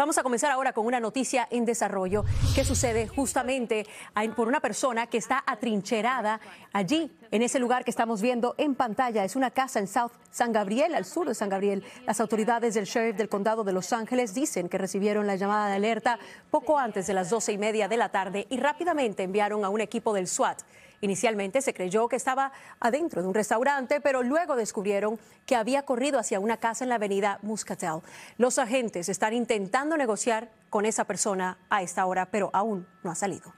Vamos a comenzar ahora con una noticia en desarrollo que sucede justamente por una persona que está atrincherada allí, en ese lugar que estamos viendo en pantalla. Es una casa en South San Gabriel, al sur de San Gabriel. Las autoridades del sheriff del condado de Los Ángeles dicen que recibieron la llamada de alerta poco antes de las doce y media de la tarde y rápidamente enviaron a un equipo del SWAT Inicialmente se creyó que estaba adentro de un restaurante, pero luego descubrieron que había corrido hacia una casa en la avenida Muscatel. Los agentes están intentando negociar con esa persona a esta hora, pero aún no ha salido.